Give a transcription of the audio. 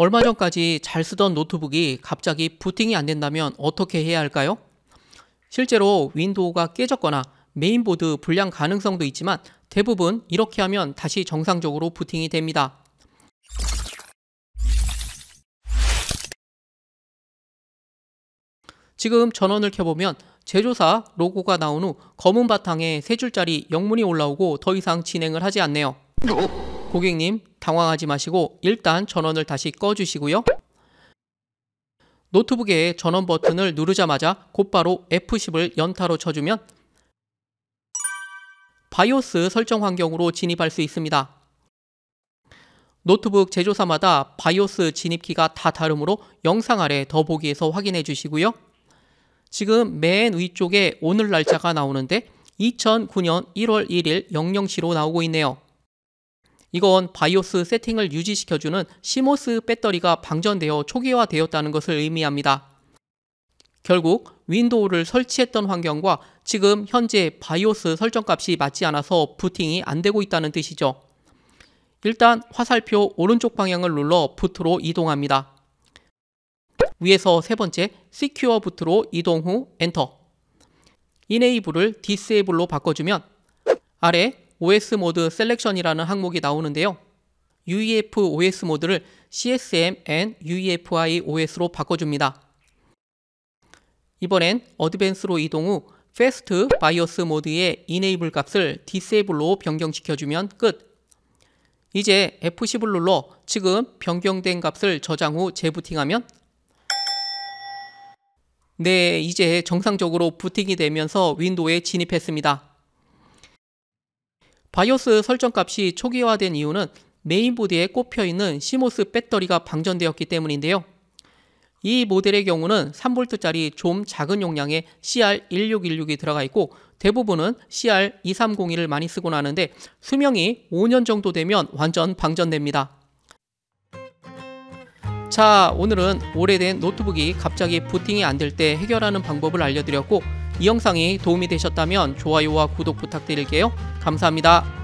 얼마 전까지 잘 쓰던 노트북이 갑자기 부팅이 안 된다면 어떻게 해야 할까요? 실제로 윈도우가 깨졌거나 메인보드 불량 가능성도 있지만 대부분 이렇게 하면 다시 정상적으로 부팅이 됩니다. 지금 전원을 켜보면 제조사 로고가 나온 후 검은 바탕에 세 줄짜리 영문이 올라오고 더 이상 진행을 하지 않네요. 어? 고객님, 당황하지 마시고 일단 전원을 다시 꺼주시고요. 노트북에 전원 버튼을 누르자마자 곧바로 F10을 연타로 쳐주면 바이오스 설정 환경으로 진입할 수 있습니다. 노트북 제조사마다 바이오스 진입키가 다 다르므로 영상 아래 더보기에서 확인해 주시고요. 지금 맨 위쪽에 오늘 날짜가 나오는데 2009년 1월 1일 00시로 나오고 있네요. 이건 바이오스 세팅을 유지시켜주는 시모스 배터리가 방전되어 초기화되었다는 것을 의미합니다. 결국 윈도우를 설치했던 환경과 지금 현재 바이오스 설정값이 맞지 않아서 부팅이 안 되고 있다는 뜻이죠. 일단 화살표 오른쪽 방향을 눌러 부트로 이동합니다. 위에서 세 번째 s e c u r 부트로 이동 후 엔터. 이네이블을 d 세이블로 바꿔주면 아래 OS 모드 셀렉션이라는 항목이 나오는데요. UEF OS 모드를 CSM and UEFI OS로 바꿔줍니다. 이번엔 어드밴스로 이동 후 Fast BIOS 모드의 Enable 값을 Disable로 변경시켜주면 끝. 이제 F10을 눌러 지금 변경된 값을 저장 후 재부팅하면 네, 이제 정상적으로 부팅이 되면서 윈도우에 진입했습니다. 바이오스 설정값이 초기화된 이유는 메인보드에 꼽혀있는 시모스 배터리가 방전되었기 때문인데요. 이 모델의 경우는 3V짜리 좀 작은 용량의 CR1616이 들어가 있고 대부분은 CR2301을 많이 쓰곤 하는데 수명이 5년 정도 되면 완전 방전됩니다. 자 오늘은 오래된 노트북이 갑자기 부팅이 안 될 때 해결하는 방법을 알려드렸고 이 영상이 도움이 되셨다면 좋아요와 구독 부탁드릴게요. 감사합니다.